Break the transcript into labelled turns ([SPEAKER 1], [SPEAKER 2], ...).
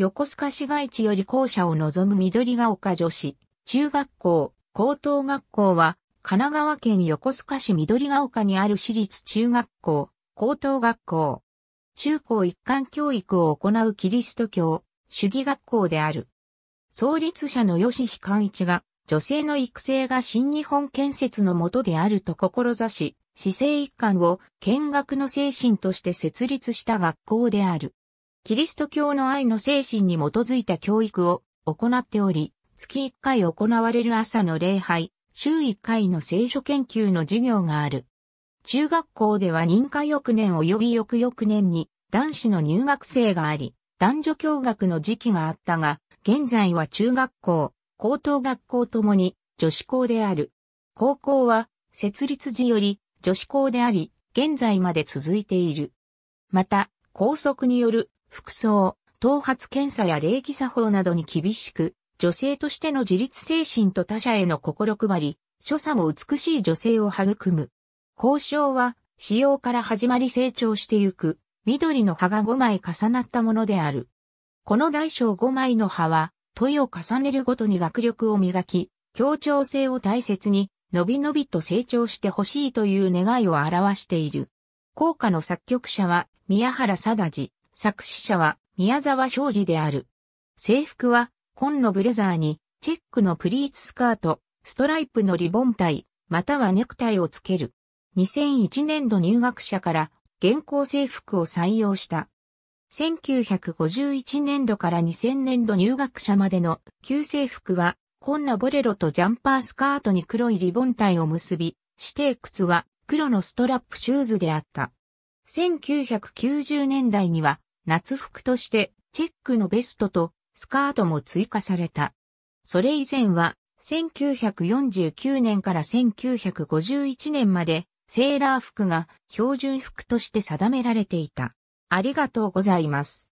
[SPEAKER 1] 横須賀市街地より校舎を望む緑が丘女子、中学校、高等学校は、神奈川県横須賀市緑が丘にある私立中学校、高等学校。中高一貫教育を行うキリスト教、主義学校である。創立者の吉日一が、女性の育成が新日本建設のもとであると志し、市政一貫を見学の精神として設立した学校である。キリスト教の愛の精神に基づいた教育を行っており、月1回行われる朝の礼拝、週1回の聖書研究の授業がある。中学校では認可翌年及び翌々年に男子の入学生があり、男女共学の時期があったが、現在は中学校、高等学校ともに女子校である。高校は設立時より女子校であり、現在まで続いている。また、校則による服装、頭髪検査や礼儀作法などに厳しく、女性としての自立精神と他者への心配り、所作も美しい女性を育む。交渉は、使用から始まり成長してゆく、緑の葉が5枚重なったものである。この大小5枚の葉は、問いを重ねるごとに学力を磨き、協調性を大切に、のびのびと成長してほしいという願いを表している。効果の作曲者は、宮原貞治。作詞者は宮沢昌司である。制服は紺のブレザーにチェックのプリーツスカート、ストライプのリボン体、またはネクタイをつける。2001年度入学者から現行制服を採用した。1951年度から2000年度入学者までの旧制服は、紺のボレロとジャンパースカートに黒いリボン体を結び、指定靴は黒のストラップシューズであった。1990年代には夏服としてチェックのベストとスカートも追加された。それ以前は1949年から1951年までセーラー服が標準服として定められていた。ありがとうございます。